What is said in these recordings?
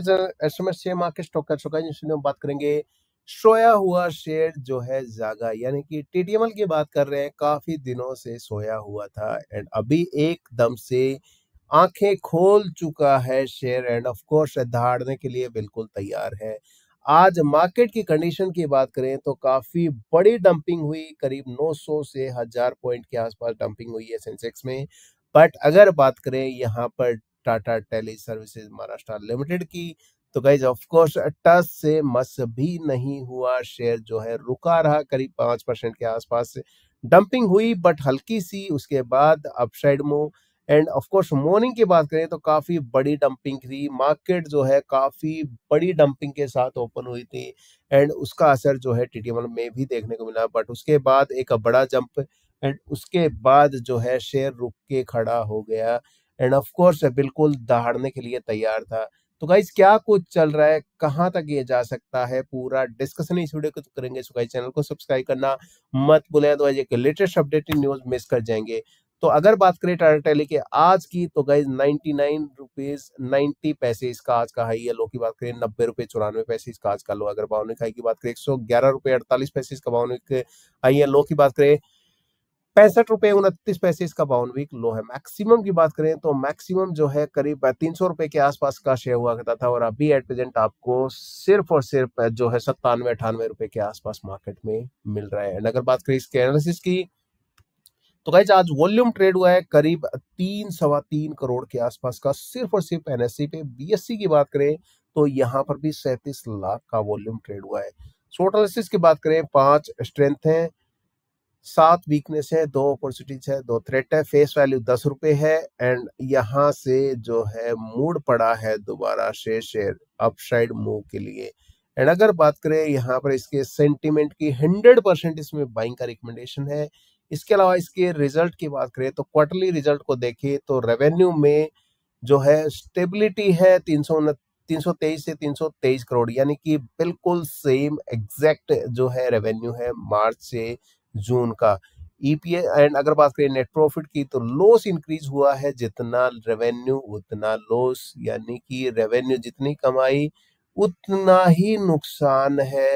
बात करेंगे सोया हुआ शेयर जो है जागा यानी कि टीटीएमएल की बात कर रहे हैं काफी दिनों से सोया हुआ था एंड अभी एकदम से आंखें खोल चुका है शेयर एंड ऑफ कोर्स दहाड़ने के लिए बिल्कुल तैयार है आज मार्केट की कंडीशन की बात करें तो काफी बड़ी डंपिंग हुई करीब 900 से हजार पॉइंट के आसपास डंपिंग हुई है सेंसेक्स में बट अगर बात करें यहाँ पर Tata teleservices Maharashtra limited की तो गाइज ऑफकोर्स टस से मस भी नहीं हुआ शेयर जो है रुका रहा करीब पांच परसेंट के आसपास से डंपिंग हुई बट हल्की सी उसके बाद अपसाइड मो एंड ऑफ कोर्स मॉर्निंग की बात करें तो काफी बड़ी डंपिंग थी मार्केट जो है काफी बड़ी डंपिंग के साथ ओपन हुई थी एंड उसका असर जो है टीटीएम में भी देखने को मिला बट उसके बाद एक बड़ा जंप एंड उसके बाद जो है शेयर रुक के खड़ा हो गया एंड ऑफ कोर्स बिल्कुल दहाड़ने के लिए तैयार था तो गाइज क्या कुछ चल रहा है कहाँ तक ये जा सकता है पूरा डिस्कशन इस वीडियो को तो करेंगे सो गाइज चैनल को सब्सक्राइब करना मत भूलें तो एक लेटेस्ट अपडेटेड न्यूज मिस कर जाएंगे तो अगर बात करें टाटा टेली के आज की तो guys ninety nine rupees ninety पैसे इसका आज का हाई है लो की बात करें नब्बे रुपए चौरानवे पैसे इसका आज का लो अगर भावनिक हाई की बात करें एक सौ ग्यारह रुपए अड़तालीस पैसे इसका भावनिक हाई है लो की बात करें पैंसठ रुपए उनतीस पैसे इसका वीक लो है मैक्सिमम की बात करें तो मैक्सिमम जो है करीब तीन सौ रुपए के आसपास का शेयर हुआ करता था और अभी एट प्रेजेंट आपको सिर्फ और सिर्फ जो है सत्तानवे अठानवे रुपए के आसपास मार्केट में मिल रहा है अगर बात करें इसके एनालिसिस की तो कहीं आज वॉल्यूम ट्रेड हुआ है करीब तीन सवा तीन करोड़ के आसपास का सिर्फ और सिर्फ एनएससी e पे बीएससी की बात करें तो यहाँ पर भी सैंतीस लाख का वॉल्यूम ट्रेड हुआ है टोटल की बात करें पांच स्ट्रेंथ है सात वीकनेस है दो अपॉर्चुनिटीज है दो थ्रेट है फेस वैल्यू दस रुपए है एंड यहाँ से जो है मूड पड़ा है दोबारा से शेयर अपसाइड मूव के लिए एंड अगर बात करें यहाँ पर इसके सेंटिमेंट की हंड्रेड परसेंट इसमें बाइंग का रिकमेंडेशन है इसके अलावा इसके रिजल्ट की बात करें तो क्वार्टरली रिजल्ट को देखे तो रेवेन्यू में जो है स्टेबिलिटी है तीन सौ तीन सौ तेईस से तीन सौ तेईस करोड़ यानी कि बिल्कुल सेम एग्जैक्ट जो है रेवेन्यू है मार्च से जून का ईपीएस e एंड अगर बात करें नेट प्रॉफिट की तो लॉस इंक्रीज हुआ है जितना रेवेन्यू उतना लॉस यानी कि रेवेन्यू जितनी कमाई उतना ही नुकसान है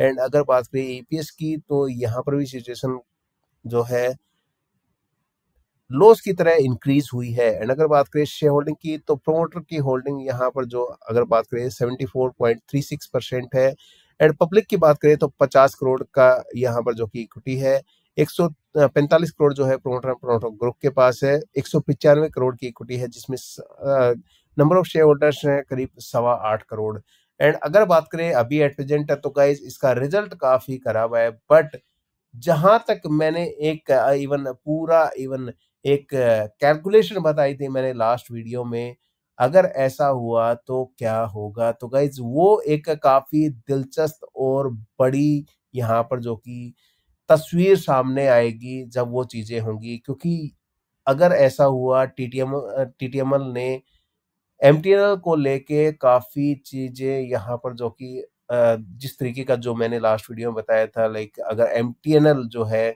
एंड अगर बात करें ईपीएस e की तो यहाँ पर भी सिचुएशन जो है लॉस की तरह इंक्रीज हुई है एंड अगर बात करें शेयर होल्डिंग की तो प्रोमोटर की होल्डिंग यहाँ पर जो अगर बात करें सिक्स परसेंट है एंड पब्लिक की बात करें तो पचास करोड़ का यहाँ पर जो कि इक्विटी है एक सौ पैंतालीस करोड़ जो है प्रोमोटर प्रोमोटर ग्रुप के पास है एक सौ पिचानवे करोड़ की इक्विटी है जिसमें नंबर ऑफ शेयर होल्डर्स हैं करीब सवा आठ करोड़ एंड अगर बात करें अभी एट प्रेजेंट तो गाइज इसका रिजल्ट काफी खराब है बट जहां तक मैंने एक इवन पूरा इवन एक कैलकुलेशन बताई थी मैंने लास्ट वीडियो में अगर ऐसा हुआ तो क्या होगा तो गाइज वो एक काफ़ी दिलचस्प और बड़ी यहाँ पर जो कि तस्वीर सामने आएगी जब वो चीज़ें होंगी क्योंकि अगर ऐसा हुआ T T M T T M L ने एम टी एन एल को लेके काफ़ी चीज़ें यहाँ पर जो कि जिस तरीके का जो मैंने लास्ट वीडियो में बताया था लाइक अगर एम टी एन एल जो है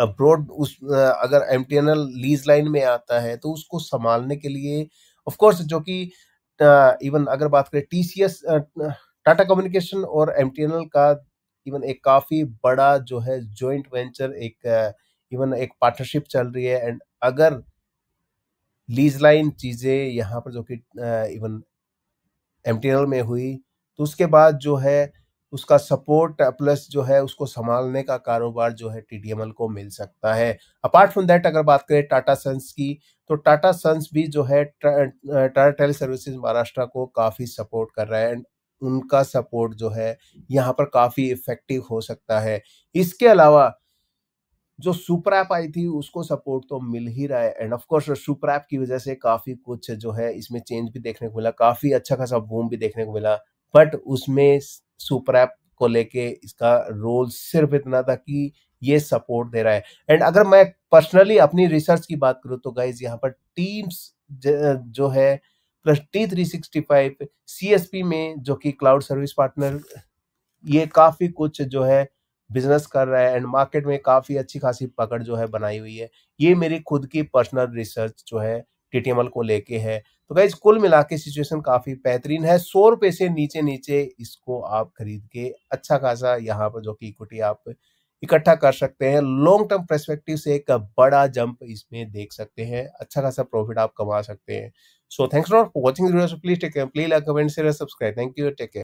ब्रॉड उस अगर एम लीज लाइन में आता है तो उसको संभालने के लिए ऑफ कोर्स जो कि इवन अगर बात करें टी टाटा कम्युनिकेशन और एम का इवन एक काफी बड़ा जो है जॉइंट वेंचर एक इवन एक पार्टनरशिप चल रही है एंड अगर लीज लाइन चीजें यहाँ पर जो कि इवन एम में हुई तो उसके बाद जो है उसका सपोर्ट प्लस uh, जो है उसको संभालने का कारोबार जो है टीडीएमएल को मिल सकता है अपार्ट फ्रॉम दैट अगर बात करें टाटा सन्स की तो टाटा सन्स भी जो है टाटा टेली सर्विसेज महाराष्ट्र को काफ़ी सपोर्ट कर रहा है एंड उनका सपोर्ट जो है यहाँ पर काफ़ी इफेक्टिव हो सकता है इसके अलावा जो सुपर ऐप आई थी उसको सपोर्ट तो मिल ही रहा है and of course super app की वजह से काफ़ी कुछ जो है इसमें चेंज भी देखने को मिला काफ़ी अच्छा खासा बूम भी देखने को मिला बट उसमें सुपर ऐप को लेके इसका रोल सिर्फ इतना था कि ये सपोर्ट दे रहा है एंड अगर मैं पर्सनली अपनी रिसर्च की बात करूँ तो गाइज यहाँ पर टीम्स जो है plus T three sixty five C S P में जो कि क्लाउड सर्विस पार्टनर ये काफ़ी कुछ जो है बिजनेस कर रहा है एंड मार्केट में काफ़ी अच्छी खासी पकड़ जो है बनाई हुई है ये मेरी खुद की पर्सनल रिसर्च जो है टीटीएमएल को लेके है तो गाइज कुल मिला के सिचुएशन काफ़ी बेहतरीन है सौ रुपये से नीचे नीचे इसको आप खरीद के अच्छा खासा यहाँ पर जो कि इक्विटी आप इकट्ठा कर सकते हैं लॉन्ग टर्म परस्पेक्टिव से एक बड़ा जंप इसमें देख सकते हैं अच्छा खासा प्रॉफिट आप कमा सकते हैं so thanks for watching please take please like comment share subscribe thank you take care